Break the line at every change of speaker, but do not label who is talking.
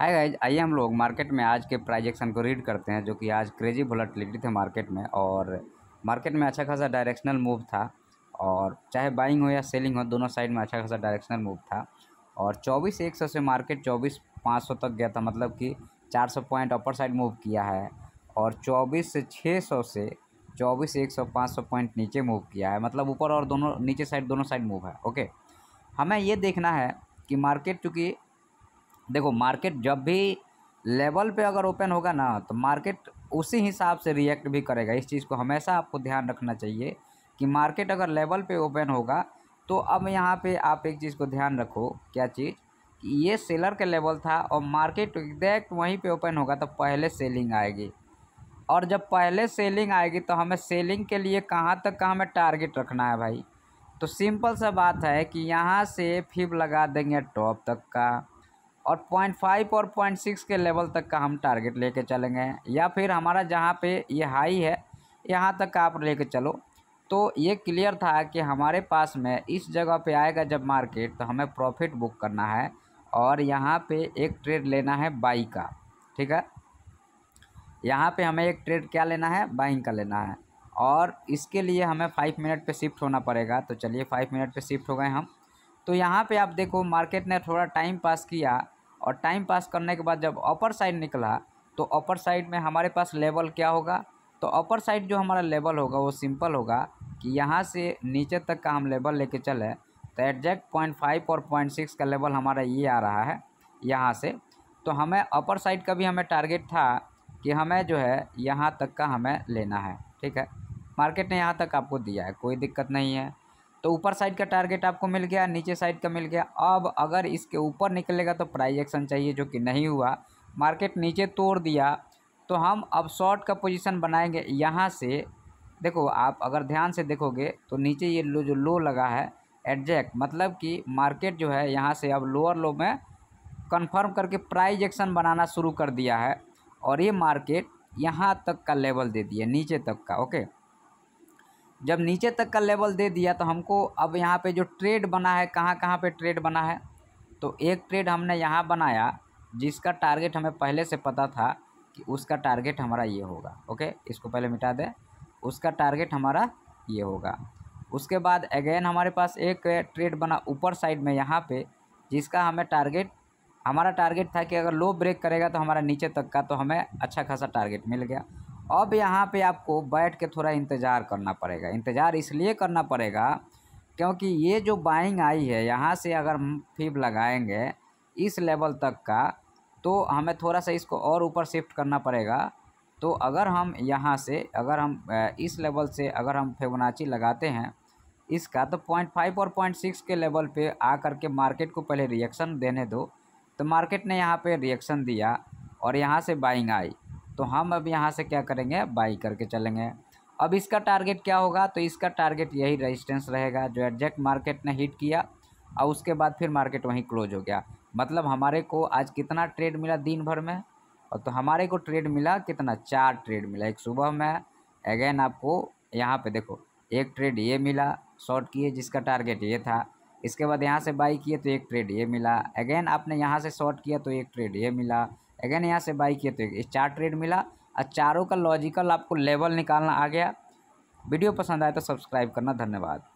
hi guys आइए हम लोग मार्केट में आज के प्राइजेक्शन को रीड करते हैं जो कि आज क्रेजी वोलेटिलिटी थे मार्केट में और मार्केट में अच्छा खासा डायरेक्शनल मूव था और चाहे बाइंग हो या सेलिंग हो दोनों साइड में अच्छा खासा डायरेक्शनल मूव था और चौबीस एक सौ से मार्केट चौबीस पाँच सौ तक गया था मतलब कि चार सौ पॉइंट अपर साइड मूव किया है और चौबीस से छः सौ से चौबीस एक सौ पाँच सौ पॉइंट नीचे मूव किया है मतलब ऊपर और दोनों नीचे साइड दोनों साइड मूव है ओके हमें ये देखना है कि मार्केट चूँकि देखो मार्केट जब भी लेवल पे अगर ओपन होगा ना तो मार्केट उसी हिसाब से रिएक्ट भी करेगा इस चीज़ को हमेशा आपको ध्यान रखना चाहिए कि मार्केट अगर लेवल पे ओपन होगा तो अब यहाँ पे आप एक चीज़ को ध्यान रखो क्या चीज़ कि ये सेलर का लेवल था और मार्केट एग्जैक्ट वहीं पे ओपन होगा तो पहले सेलिंग आएगी और जब पहले सेलिंग आएगी तो हमें सेलिंग के लिए कहाँ तक का हमें टारगेट रखना है भाई तो सिंपल सा बात है कि यहाँ से फिब लगा देंगे टॉप तक का और पॉइंट फाइव और पॉइंट सिक्स के लेवल तक का हम टारगेट लेके चलेंगे या फिर हमारा जहाँ पे ये हाई है यहाँ तक आप लेके चलो तो ये क्लियर था कि हमारे पास में इस जगह पे आएगा जब मार्केट तो हमें प्रॉफिट बुक करना है और यहाँ पे एक ट्रेड लेना है बाई का ठीक है यहाँ पे हमें एक ट्रेड क्या लेना है बाइंग का लेना है और इसके लिए हमें फाइव मिनट पे शिफ्ट होना पड़ेगा तो चलिए फाइव मिनट पे शिफ्ट हो गए हम तो यहाँ पे आप देखो मार्केट ने थोड़ा टाइम पास किया और टाइम पास करने के बाद जब अपर साइड निकला तो अपर साइड में हमारे पास लेवल क्या होगा तो अपर साइड जो हमारा लेवल होगा वो सिंपल होगा कि यहाँ से नीचे तक का हम लेवल लेके चले तो एग्जैक्ट पॉइंट फाइव और पॉइंट सिक्स का लेवल हमारा ये आ रहा है यहाँ से तो हमें अपर साइड का भी हमें टारगेट था कि हमें जो है यहाँ तक का हमें लेना है ठीक है मार्केट ने यहाँ तक आपको दिया है कोई दिक्कत नहीं है तो ऊपर साइड का टारगेट आपको मिल गया नीचे साइड का मिल गया अब अगर इसके ऊपर निकलेगा तो प्राइज एक्शन चाहिए जो कि नहीं हुआ मार्केट नीचे तोड़ दिया तो हम अब शॉर्ट का पोजीशन बनाएंगे यहाँ से देखो आप अगर ध्यान से देखोगे तो नीचे ये लो जो लो लगा है एडजैक्ट मतलब कि मार्केट जो है यहाँ से अब लोअर लो में कंफर्म करके प्राइज एक्शन बनाना शुरू कर दिया है और ये मार्केट यहाँ तक का लेवल दे दिया नीचे तक का ओके जब नीचे तक का लेवल दे दिया तो हमको अब यहाँ पे जो ट्रेड बना है कहाँ कहाँ पे ट्रेड बना है तो एक ट्रेड हमने यहाँ बनाया जिसका टारगेट हमें पहले से पता था कि उसका टारगेट हमारा ये होगा ओके इसको पहले मिटा दें उसका टारगेट हमारा ये होगा उसके बाद अगेन हमारे पास एक ट्रेड बना ऊपर साइड में यहाँ पर जिसका हमें टारगेट हमारा टारगेट था कि अगर लो ब्रेक करेगा तो हमारा नीचे तक का तो हमें अच्छा खासा टारगेट मिल गया अब यहाँ पे आपको बैठ के थोड़ा इंतज़ार करना पड़ेगा इंतज़ार इसलिए करना पड़ेगा क्योंकि ये जो बाइंग आई है यहाँ से अगर हम फिब लगाएंगे इस लेवल तक का तो हमें थोड़ा सा इसको और ऊपर शिफ्ट करना पड़ेगा तो अगर हम यहाँ से अगर हम इस लेवल से अगर हम फेबोनाची लगाते हैं इसका तो पॉइंट फाइव और पॉइंट सिक्स के लेवल पे आ कर के मार्केट को पहले रिएक्शन देने दो तो मार्केट ने यहाँ पे रिएक्शन दिया और यहाँ से बाइंग आई तो हम अब यहाँ से क्या करेंगे बाई करके चलेंगे अब इसका टारगेट क्या होगा तो इसका टारगेट यही रेजिस्टेंस रहेगा जो एग्जैक्ट मार्केट ने हिट किया और उसके बाद फिर मार्केट वहीं क्लोज हो गया मतलब हमारे को आज कितना ट्रेड मिला दिन भर में और तो हमारे को ट्रेड मिला कितना चार ट्रेड मिला एक सुबह में अगेन आपको यहाँ पे देखो एक ट्रेड ये मिला शॉर्ट किए जिसका टारगेट ये था इसके बाद यहाँ से बाई किए तो एक ट्रेड ये मिला अगेन आपने यहाँ से शॉर्ट किया तो एक ट्रेड ये मिला अगेन यहाँ से बाई किए तो चार ट्रेड मिला और चारों का लॉजिकल आपको लेवल निकालना आ गया वीडियो पसंद आए तो सब्सक्राइब करना धन्यवाद